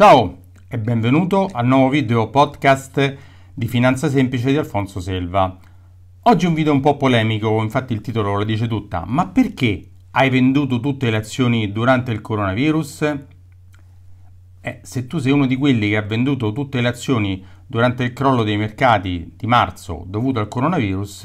Ciao e benvenuto al nuovo video podcast di Finanza Semplice di Alfonso Selva. Oggi un video un po' polemico, infatti il titolo lo dice tutta, ma perché hai venduto tutte le azioni durante il coronavirus? Eh, se tu sei uno di quelli che ha venduto tutte le azioni durante il crollo dei mercati di marzo dovuto al coronavirus,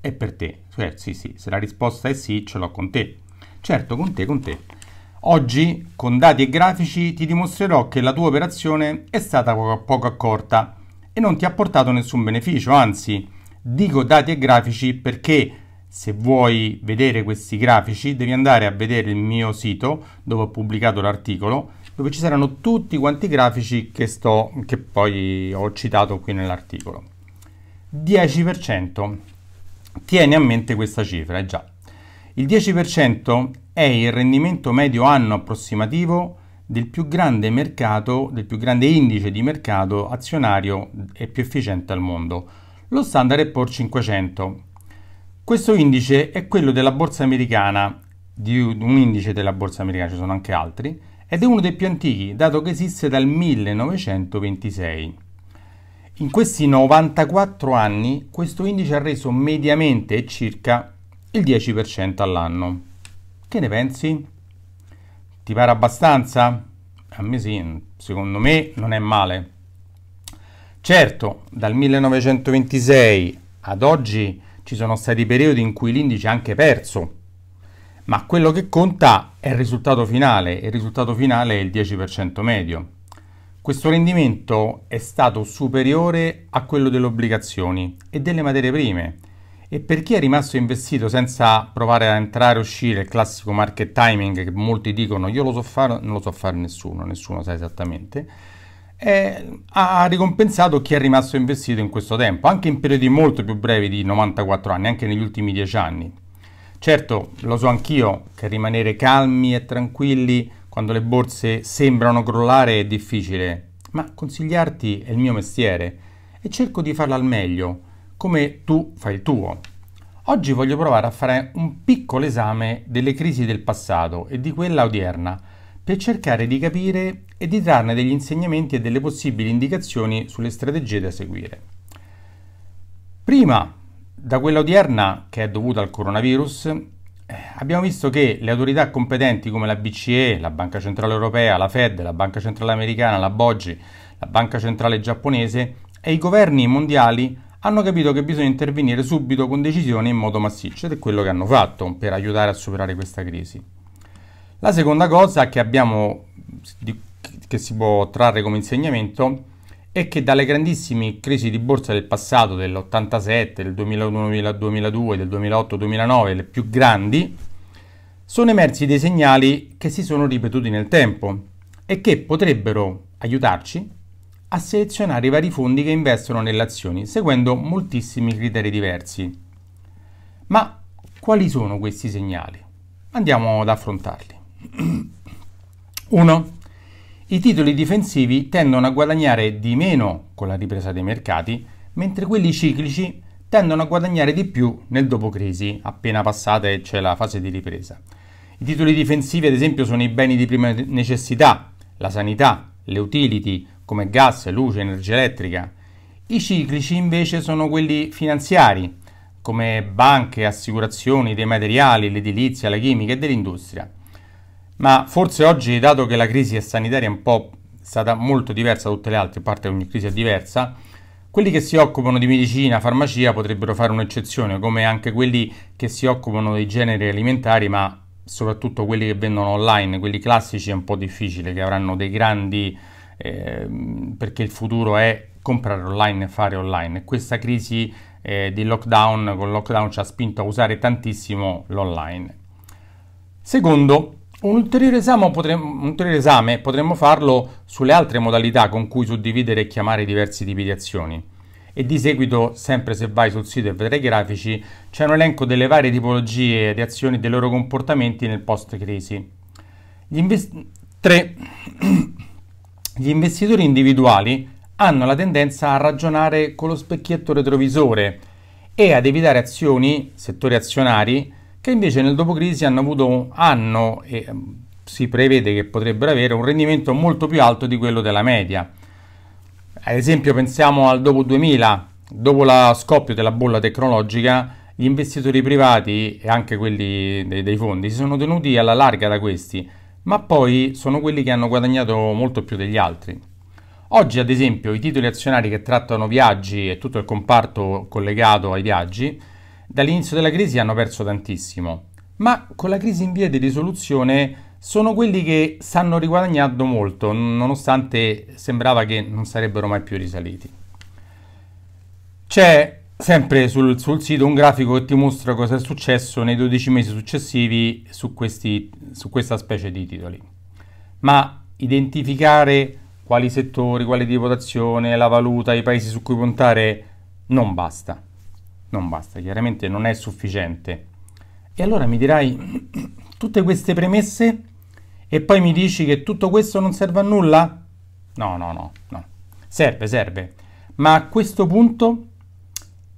è per te. Cioè, sì, sì, se la risposta è sì, ce l'ho con te. Certo, con te, con te. Oggi, con dati e grafici, ti dimostrerò che la tua operazione è stata poco, poco accorta e non ti ha portato nessun beneficio, anzi, dico dati e grafici perché se vuoi vedere questi grafici devi andare a vedere il mio sito dove ho pubblicato l'articolo, dove ci saranno tutti quanti i grafici che, sto, che poi ho citato qui nell'articolo. 10%. Tieni a mente questa cifra, è già. Il 10% è il rendimento medio anno approssimativo del più grande mercato, del più grande indice di mercato azionario e più efficiente al mondo, lo Standard Poor's 500. Questo indice è quello della borsa americana, di un indice della borsa americana, ci sono anche altri, ed è uno dei più antichi, dato che esiste dal 1926. In questi 94 anni questo indice ha reso mediamente circa il 10% all'anno. Che ne pensi? Ti pare abbastanza? A me sì, secondo me non è male. Certo, dal 1926 ad oggi ci sono stati periodi in cui l'indice ha anche perso, ma quello che conta è il risultato finale e il risultato finale è il 10% medio. Questo rendimento è stato superiore a quello delle obbligazioni e delle materie prime e per chi è rimasto investito senza provare a entrare e uscire, il classico market timing che molti dicono io lo so fare, non lo so fare nessuno, nessuno sa esattamente, eh, ha ricompensato chi è rimasto investito in questo tempo, anche in periodi molto più brevi di 94 anni, anche negli ultimi 10 anni. Certo, lo so anch'io che rimanere calmi e tranquilli quando le borse sembrano crollare è difficile, ma consigliarti è il mio mestiere e cerco di farlo al meglio come tu fai il tuo. Oggi voglio provare a fare un piccolo esame delle crisi del passato e di quella odierna per cercare di capire e di trarne degli insegnamenti e delle possibili indicazioni sulle strategie da seguire. Prima, da quella odierna, che è dovuta al coronavirus, eh, abbiamo visto che le autorità competenti come la BCE, la Banca Centrale Europea, la Fed, la Banca Centrale Americana, la BOGI, la Banca Centrale Giapponese e i governi mondiali hanno capito che bisogna intervenire subito con decisione in modo massiccio ed è quello che hanno fatto per aiutare a superare questa crisi. La seconda cosa che abbiamo, che si può trarre come insegnamento, è che dalle grandissime crisi di borsa del passato, dell'87, del 2001-2002, del 2008-2009, le più grandi, sono emersi dei segnali che si sono ripetuti nel tempo e che potrebbero aiutarci a selezionare i vari fondi che investono nelle azioni, seguendo moltissimi criteri diversi. Ma quali sono questi segnali? Andiamo ad affrontarli. 1. I titoli difensivi tendono a guadagnare di meno con la ripresa dei mercati, mentre quelli ciclici tendono a guadagnare di più nel dopo crisi, appena passata e c'è cioè la fase di ripresa. I titoli difensivi, ad esempio, sono i beni di prima necessità, la sanità, le utility, come gas, luce, energia elettrica. I ciclici invece sono quelli finanziari, come banche, assicurazioni, dei materiali, l'edilizia, la chimica e dell'industria. Ma forse oggi, dato che la crisi sanitaria è un po' stata molto diversa da tutte le altre, a parte ogni crisi è diversa, quelli che si occupano di medicina, farmacia potrebbero fare un'eccezione, come anche quelli che si occupano dei generi alimentari, ma soprattutto quelli che vendono online, quelli classici è un po' difficile, che avranno dei grandi eh, perché il futuro è comprare online e fare online. Questa crisi eh, di lockdown con lockdown ci ha spinto a usare tantissimo l'online. Secondo, un ulteriore, potremmo, un ulteriore, esame potremmo farlo sulle altre modalità con cui suddividere e chiamare diversi tipi di azioni. E di seguito, sempre se vai sul sito e vedrai i grafici, c'è un elenco delle varie tipologie di azioni e dei loro comportamenti nel post-crisi. Gli invest- 3. Gli investitori individuali hanno la tendenza a ragionare con lo specchietto retrovisore e ad evitare azioni, settori azionari, che invece nel dopocrisi hanno avuto hanno e mm, si prevede che potrebbero avere un rendimento molto più alto di quello della media. Ad esempio pensiamo al dopo 2000, dopo lo scoppio della bolla tecnologica, gli investitori privati e anche quelli dei fondi si sono tenuti alla larga da questi ma poi sono quelli che hanno guadagnato molto più degli altri. Oggi, ad esempio, i titoli azionari che trattano viaggi e tutto il comparto collegato ai viaggi, dall'inizio della crisi hanno perso tantissimo, ma con la crisi in via di risoluzione sono quelli che stanno riguadagnando molto, nonostante sembrava che non sarebbero mai più risaliti. C'è sempre sul, sul, sito un grafico che ti mostra cosa è successo nei 12 mesi successivi su, questi, su questa specie di titoli. Ma identificare quali settori, quale tipo d'azione, la valuta, i paesi su cui puntare non basta. Non basta, chiaramente non è sufficiente. E allora mi dirai tutte queste premesse e poi mi dici che tutto questo non serve a nulla? No, no, no, no. Serve, serve. Ma a questo punto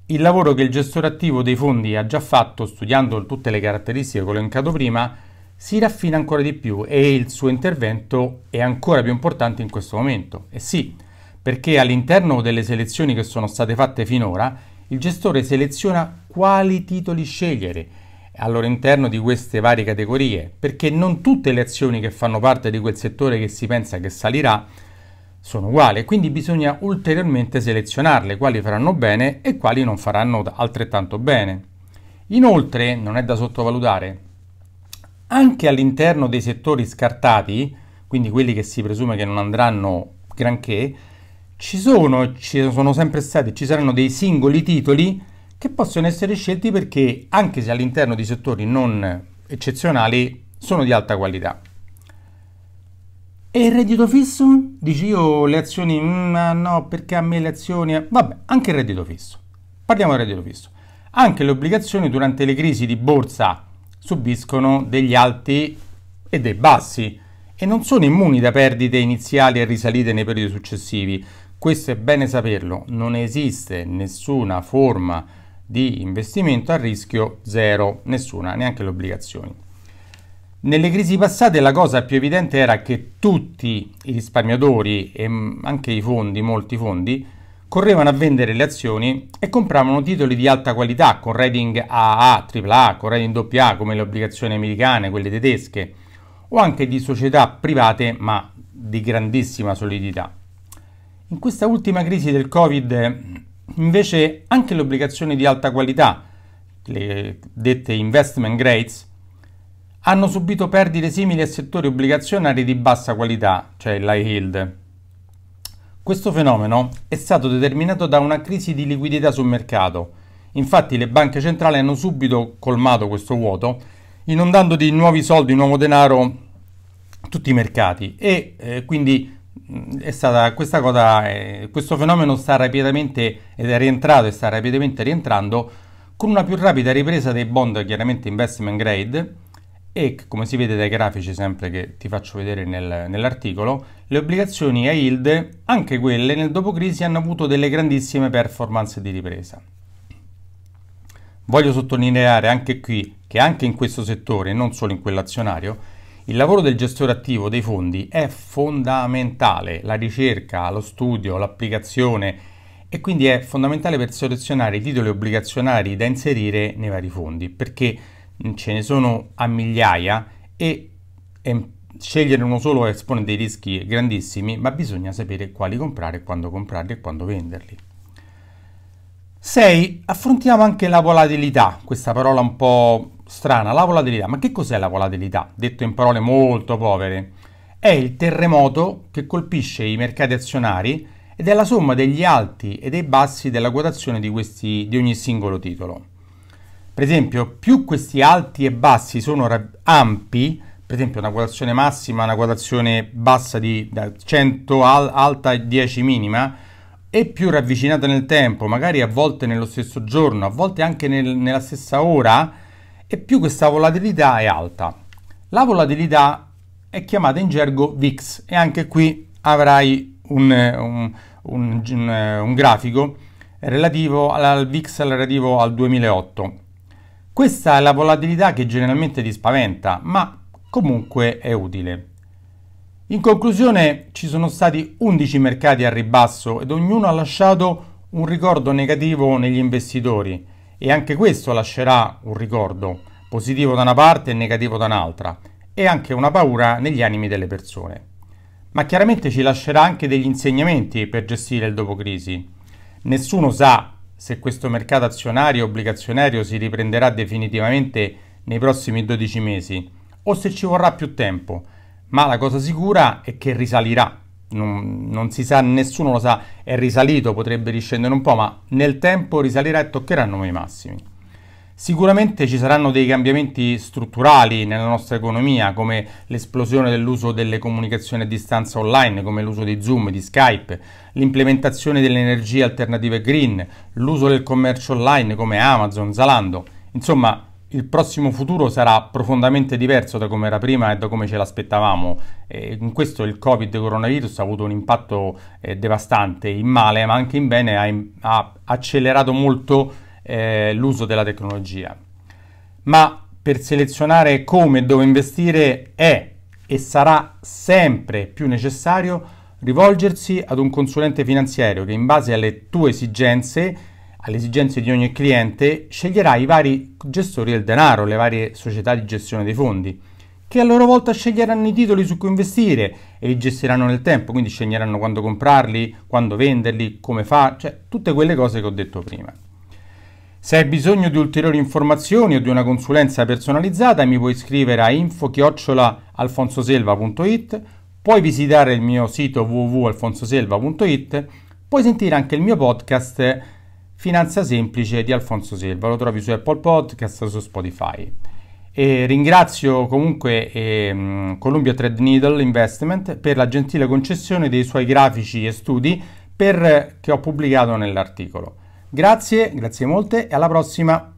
il lavoro che il gestore attivo dei fondi ha già fatto studiando tutte le caratteristiche che ho elencato prima si raffina ancora di più e il suo intervento è ancora più importante in questo momento. E eh sì, perché all'interno delle selezioni che sono state fatte finora il gestore seleziona quali titoli scegliere all'interno di queste varie categorie, perché non tutte le azioni che fanno parte di quel settore che si pensa che salirà sono uguali quindi bisogna ulteriormente selezionarle quali faranno bene e quali non faranno altrettanto bene. Inoltre, non è da sottovalutare, anche all'interno dei settori scartati, quindi quelli che si presume che non andranno granché, ci sono, ci sono sempre stati, ci saranno dei singoli titoli che possono essere scelti perché anche se all'interno di settori non eccezionali sono di alta qualità. E il reddito fisso? Dici io le azioni, mm, ma no, perché a me le azioni... Vabbè, anche il reddito fisso. Parliamo del reddito fisso. Anche le obbligazioni durante le crisi di borsa subiscono degli alti e dei bassi e non sono immuni da perdite iniziali e risalite nei periodi successivi. Questo è bene saperlo, non esiste nessuna forma di investimento a rischio zero, nessuna, neanche le obbligazioni. Nelle crisi passate la cosa più evidente era che tutti i risparmiatori e mm, anche i fondi, molti fondi, correvano a vendere le azioni e compravano titoli di alta qualità con rating AA, AAA, con rating AA come le obbligazioni americane, quelle tedesche o anche di società private ma di grandissima solidità. In questa ultima crisi del Covid invece anche le obbligazioni di alta qualità, le dette investment grades, hanno subito perdite simili a settori obbligazionari di bassa qualità, cioè l'high yield. Questo fenomeno è stato determinato da una crisi di liquidità sul mercato. Infatti le banche centrali hanno subito colmato questo vuoto, inondando di nuovi soldi, nuovo denaro tutti i mercati e eh, quindi mm, stata, cosa, eh, questo fenomeno sta rapidamente ed è rientrato e sta rapidamente rientrando con una più rapida ripresa dei bond chiaramente investment grade e come si vede dai grafici sempre che ti faccio vedere nel, nell'articolo, le obbligazioni a yield, anche quelle nel dopocrisi, hanno avuto delle grandissime performance di ripresa. Voglio sottolineare anche qui che anche in questo settore, non solo in quell'azionario, il lavoro del gestore attivo dei fondi è fondamentale, la ricerca, lo studio, l'applicazione e quindi è fondamentale per selezionare i titoli obbligazionari da inserire nei vari fondi, perché ce ne sono a migliaia e, e scegliere uno solo espone dei rischi grandissimi, ma bisogna sapere quali comprare, quando comprarli e quando venderli. 6. Affrontiamo anche la volatilità, questa parola un po' strana, la volatilità. Ma che cos'è la volatilità? Detto in parole molto povere, è il terremoto che colpisce i mercati azionari ed è la somma degli alti e dei bassi della quotazione di, questi, di ogni singolo titolo. Per esempio, più questi alti e bassi sono ampi, per esempio una quotazione massima, una quotazione bassa di 100 al, alta e 10 minima, e più ravvicinata nel tempo, magari a volte nello stesso giorno, a volte anche nel, nella stessa ora, e più questa volatilità è alta. La volatilità è chiamata in gergo VIX e anche qui avrai un, un, un, un eh, grafico relativo al, al VIX relativo al 2008. Questa è la volatilità che generalmente ti spaventa, ma comunque è utile. In conclusione ci sono stati 11 mercati a ribasso ed ognuno ha lasciato un ricordo negativo negli investitori e anche questo lascerà un ricordo positivo da una parte e negativo da un'altra e anche una paura negli animi delle persone. Ma chiaramente ci lascerà anche degli insegnamenti per gestire il dopo crisi. Nessuno sa se questo mercato azionario e obbligazionario si riprenderà definitivamente nei prossimi 12 mesi o se ci vorrà più tempo, ma la cosa sicura è che risalirà. Non, non si sa, nessuno lo sa, è risalito, potrebbe riscendere un po', ma nel tempo risalirà e toccherà nuovi massimi. Sicuramente ci saranno dei cambiamenti strutturali nella nostra economia, come l'esplosione dell'uso delle comunicazioni a distanza online, come l'uso di Zoom, di Skype, l'implementazione delle energie alternative green, l'uso del commercio online come Amazon, Zalando. Insomma, il prossimo futuro sarà profondamente diverso da come era prima e da come ce l'aspettavamo. Eh, in questo il Covid coronavirus ha avuto un impatto eh, devastante in male, ma anche in bene, ha, ha accelerato molto eh, l'uso della tecnologia. Ma per selezionare come e dove investire è e sarà sempre più necessario rivolgersi ad un consulente finanziario che in base alle tue esigenze, alle esigenze di ogni cliente, sceglierà i vari gestori del denaro, le varie società di gestione dei fondi, che a loro volta sceglieranno i titoli su cui investire e li gestiranno nel tempo, quindi sceglieranno quando comprarli, quando venderli, come fare, cioè tutte quelle cose che ho detto prima. Se hai bisogno di ulteriori informazioni o di una consulenza personalizzata mi puoi scrivere a info-alfonsoselva.it, puoi visitare il mio sito www.alfonsoselva.it, puoi sentire anche il mio podcast Finanza Semplice di Alfonso Selva, lo trovi su Apple Podcast su Spotify. E ringrazio comunque ehm, Columbia Threadneedle Investment per la gentile concessione dei suoi grafici e studi per, che ho pubblicato nell'articolo. Grazie, grazie molte e alla prossima!